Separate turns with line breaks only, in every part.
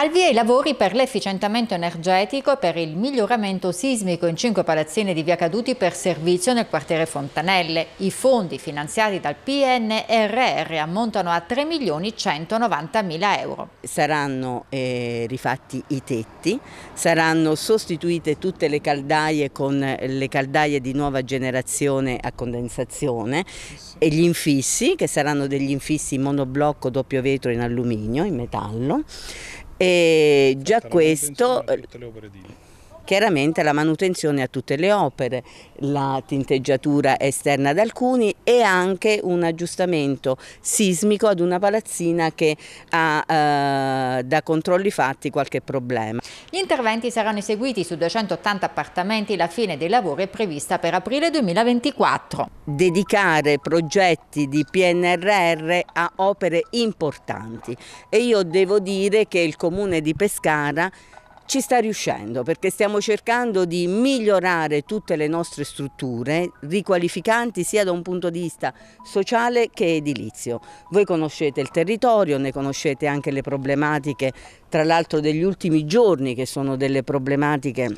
Al via i lavori per l'efficientamento energetico e per il miglioramento sismico in cinque palazzine di Via Caduti per servizio nel quartiere Fontanelle. I fondi finanziati dal PNRR ammontano a 3 milioni 190 mila euro. Saranno
eh, rifatti i tetti, saranno sostituite tutte le caldaie con le caldaie di nuova generazione a condensazione e gli infissi che saranno degli infissi monoblocco doppio vetro in alluminio, in metallo e già questo eh, chiaramente la manutenzione a tutte le opere, la tinteggiatura esterna ad alcuni e anche un aggiustamento sismico ad una palazzina che ha eh, da controlli fatti qualche problema.
Gli interventi saranno eseguiti su 280 appartamenti, la fine dei lavori è prevista per aprile 2024.
Dedicare progetti di PNRR a opere importanti e io devo dire che il comune di Pescara ci sta riuscendo perché stiamo cercando di migliorare tutte le nostre strutture riqualificanti sia da un punto di vista sociale che edilizio. Voi conoscete il territorio, ne conoscete anche le problematiche, tra l'altro degli ultimi giorni che sono delle problematiche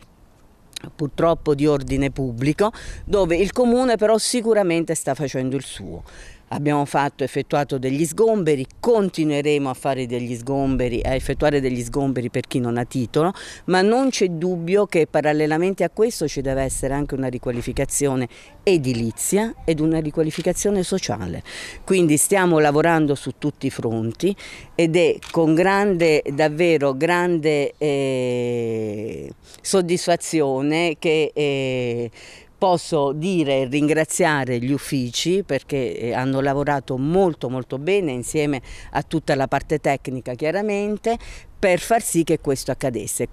purtroppo di ordine pubblico, dove il comune però sicuramente sta facendo il suo abbiamo fatto, effettuato degli sgomberi, continueremo a fare degli sgomberi, a effettuare degli sgomberi per chi non ha titolo, ma non c'è dubbio che parallelamente a questo ci deve essere anche una riqualificazione edilizia ed una riqualificazione sociale. Quindi stiamo lavorando su tutti i fronti ed è con grande, davvero grande eh, soddisfazione che eh, Posso dire e ringraziare gli uffici perché eh, hanno lavorato molto molto bene insieme a tutta la parte tecnica chiaramente per far sì che questo accadesse.